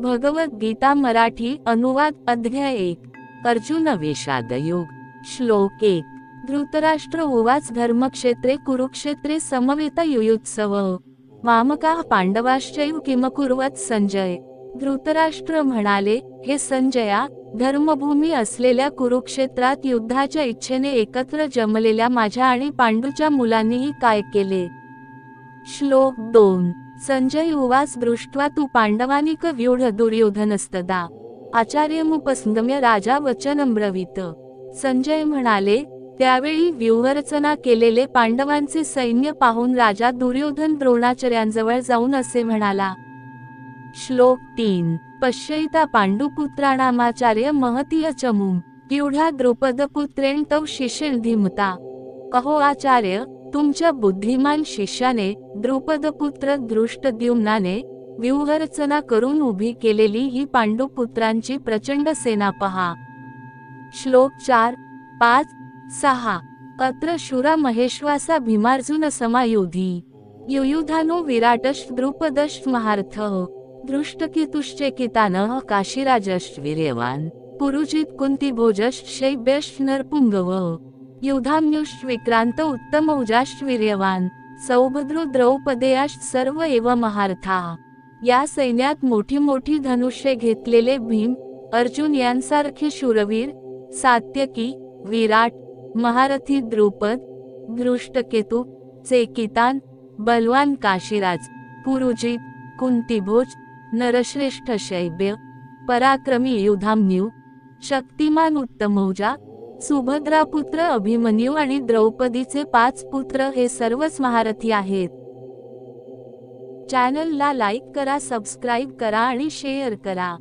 भगवत गीता मराठी अनुवाद अध्याय एक अर्जुन योग श्लोक एक धृतराष्ट्र उवाच धर्मक्षेत्रे कुरुक्षेत्रे समवेत युयुत्सव मामका पांडवाश्चैव किमकुर्वत संजय धृतराष्ट्र म्हणाले हे संजया धर्मभूमी असलेल्या कुरुक्षेत्रात युद्धाच्या इच्छेने एकत्र जमलेल्या माझ्या आणि पांडूच्या मुलांनीही काय केले श्लोक दोन संजय उवास दृष्ट्वा तू पांडवानिक व्यूढ दुर्योधनस्तदा आचार्यमुपस्म्य राजा ब्रवित संजय म्हणाले त्यावेळी व्यूहरचना केलेले पांडवांचे सैन्य पाहून राजा दुर्योधन द्रोणाचार्यांजवळ जाऊन असे म्हणाला श्लोक तीन पश्यिता पांडुपुत्राणामाचार्य महतीय द्रुपद द्रुपदपुत्रेण तव धीमता कहो आचार्य तुमच्या बुद्धिमान शिष्याने द्रुपदपुत्र दृष्टद्युम्नाने व्यूहरचना करून उभी केलेली ही पांडुपुत्रांची प्रचंड सेना पहा श्लोक चार पाच सहा अत्र शुरा महेश्वासा भीमार्जुन समायोधी युयुधानो विराटश द्रुपदश महार्थ कितान काशीराजश वीर्यवान पुरुजित कुंती भोजश शैब्यश नरपुंगव युधान्युष विक्रांत उत्तम उजाश वीर्यवान सौभद्रु द्रौपदेयाश सर्व एव महारथा या सैन्यात मोठी मोठी धनुष्य घेतलेले भीम अर्जुन यांसारखे शूरवीर सात्यकी विराट महारथी द्रुपद दृष्टकेतू चेकितान बलवान काशीराज पुरुजित कुंतीभोज नरश्रेष्ठ शैब्य पराक्रमी युधाम्यू शक्तिमान उत्तमौजा सुभद्रा पुत्र अभिमन्यू आणि द्रौपदीचे पाच पुत्र हे सर्वच महारथी आहेत चॅनलला लाईक करा सबस्क्राईब करा आणि शेअर करा